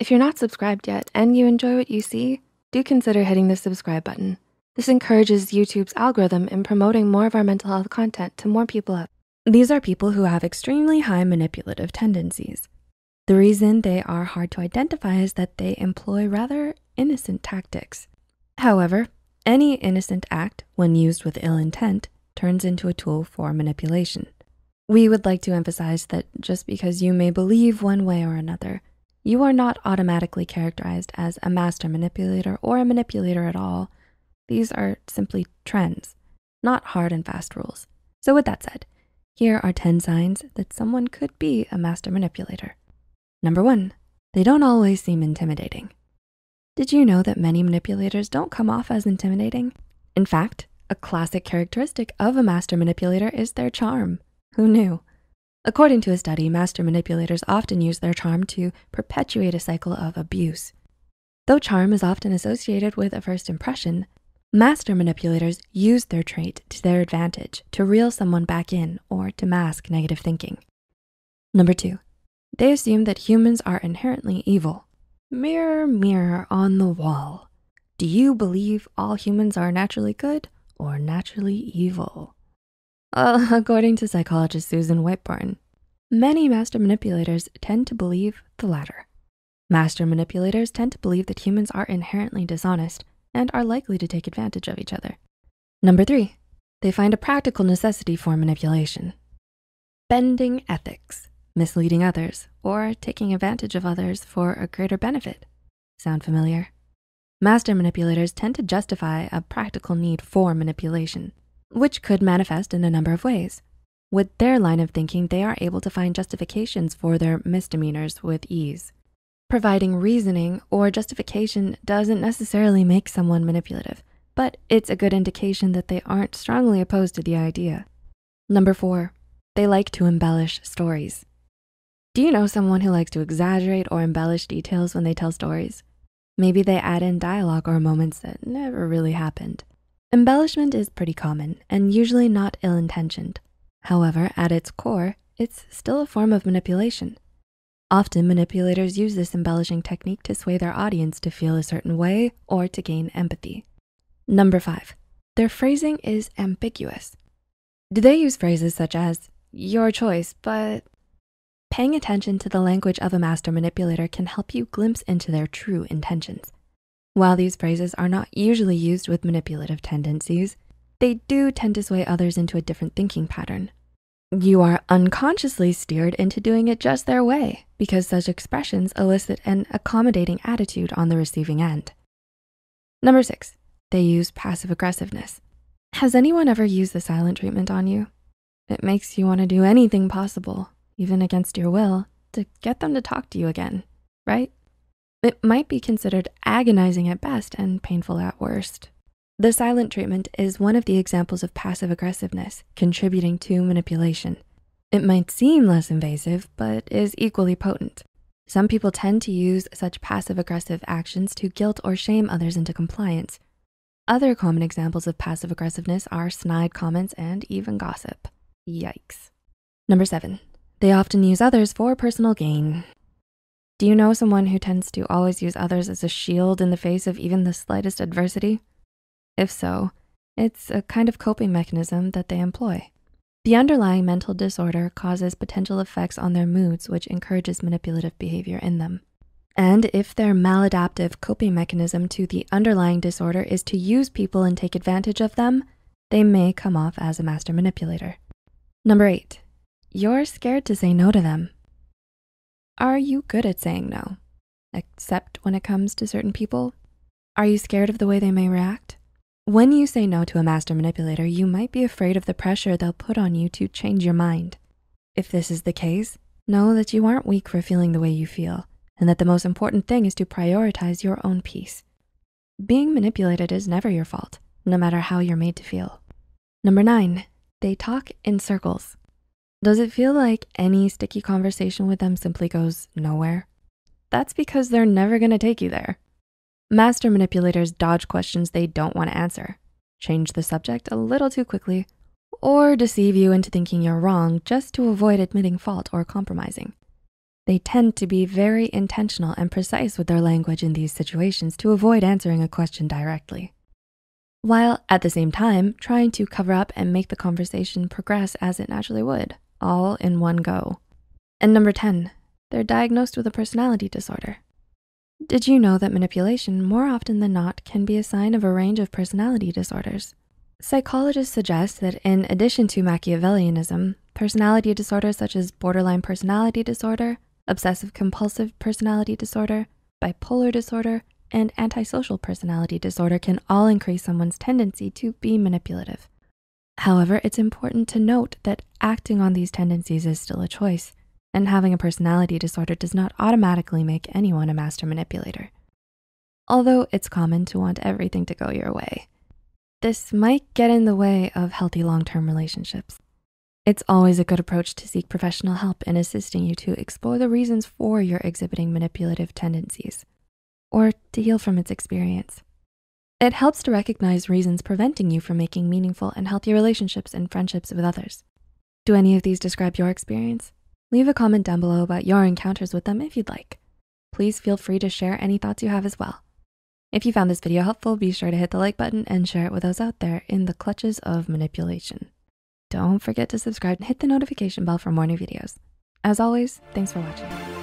If you're not subscribed yet and you enjoy what you see, do consider hitting the subscribe button. This encourages YouTube's algorithm in promoting more of our mental health content to more people out. These are people who have extremely high manipulative tendencies. The reason they are hard to identify is that they employ rather innocent tactics. However, any innocent act, when used with ill intent, turns into a tool for manipulation. We would like to emphasize that just because you may believe one way or another, you are not automatically characterized as a master manipulator or a manipulator at all. These are simply trends, not hard and fast rules. So with that said, here are 10 signs that someone could be a master manipulator. Number one, they don't always seem intimidating. Did you know that many manipulators don't come off as intimidating? In fact, a classic characteristic of a master manipulator is their charm. Who knew? According to a study, master manipulators often use their charm to perpetuate a cycle of abuse. Though charm is often associated with a first impression, master manipulators use their trait to their advantage to reel someone back in or to mask negative thinking. Number two, they assume that humans are inherently evil. Mirror, mirror on the wall. Do you believe all humans are naturally good or naturally evil? Uh, according to psychologist Susan Whiteburn, many master manipulators tend to believe the latter. Master manipulators tend to believe that humans are inherently dishonest and are likely to take advantage of each other. Number three, they find a practical necessity for manipulation. Bending ethics, misleading others, or taking advantage of others for a greater benefit. Sound familiar? Master manipulators tend to justify a practical need for manipulation which could manifest in a number of ways. With their line of thinking, they are able to find justifications for their misdemeanors with ease. Providing reasoning or justification doesn't necessarily make someone manipulative, but it's a good indication that they aren't strongly opposed to the idea. Number four, they like to embellish stories. Do you know someone who likes to exaggerate or embellish details when they tell stories? Maybe they add in dialogue or moments that never really happened. Embellishment is pretty common and usually not ill-intentioned. However, at its core, it's still a form of manipulation. Often manipulators use this embellishing technique to sway their audience to feel a certain way or to gain empathy. Number five, their phrasing is ambiguous. Do they use phrases such as, your choice, but... Paying attention to the language of a master manipulator can help you glimpse into their true intentions. While these phrases are not usually used with manipulative tendencies, they do tend to sway others into a different thinking pattern. You are unconsciously steered into doing it just their way because such expressions elicit an accommodating attitude on the receiving end. Number six, they use passive aggressiveness. Has anyone ever used the silent treatment on you? It makes you wanna do anything possible, even against your will, to get them to talk to you again, right? It might be considered agonizing at best and painful at worst. The silent treatment is one of the examples of passive aggressiveness contributing to manipulation. It might seem less invasive, but is equally potent. Some people tend to use such passive aggressive actions to guilt or shame others into compliance. Other common examples of passive aggressiveness are snide comments and even gossip. Yikes. Number seven, they often use others for personal gain. Do you know someone who tends to always use others as a shield in the face of even the slightest adversity? If so, it's a kind of coping mechanism that they employ. The underlying mental disorder causes potential effects on their moods, which encourages manipulative behavior in them. And if their maladaptive coping mechanism to the underlying disorder is to use people and take advantage of them, they may come off as a master manipulator. Number eight, you're scared to say no to them. Are you good at saying no? Except when it comes to certain people? Are you scared of the way they may react? When you say no to a master manipulator, you might be afraid of the pressure they'll put on you to change your mind. If this is the case, know that you aren't weak for feeling the way you feel and that the most important thing is to prioritize your own peace. Being manipulated is never your fault, no matter how you're made to feel. Number nine, they talk in circles. Does it feel like any sticky conversation with them simply goes nowhere? That's because they're never gonna take you there. Master manipulators dodge questions they don't wanna answer, change the subject a little too quickly, or deceive you into thinking you're wrong just to avoid admitting fault or compromising. They tend to be very intentional and precise with their language in these situations to avoid answering a question directly while at the same time trying to cover up and make the conversation progress as it naturally would all in one go. And number 10, they're diagnosed with a personality disorder. Did you know that manipulation more often than not can be a sign of a range of personality disorders? Psychologists suggest that in addition to Machiavellianism, personality disorders such as borderline personality disorder, obsessive compulsive personality disorder, bipolar disorder, and antisocial personality disorder can all increase someone's tendency to be manipulative. However, it's important to note that acting on these tendencies is still a choice, and having a personality disorder does not automatically make anyone a master manipulator. Although it's common to want everything to go your way, this might get in the way of healthy long-term relationships. It's always a good approach to seek professional help in assisting you to explore the reasons for your exhibiting manipulative tendencies or to heal from its experience. It helps to recognize reasons preventing you from making meaningful and healthy relationships and friendships with others. Do any of these describe your experience? Leave a comment down below about your encounters with them if you'd like. Please feel free to share any thoughts you have as well. If you found this video helpful, be sure to hit the like button and share it with those out there in the clutches of manipulation. Don't forget to subscribe and hit the notification bell for more new videos. As always, thanks for watching.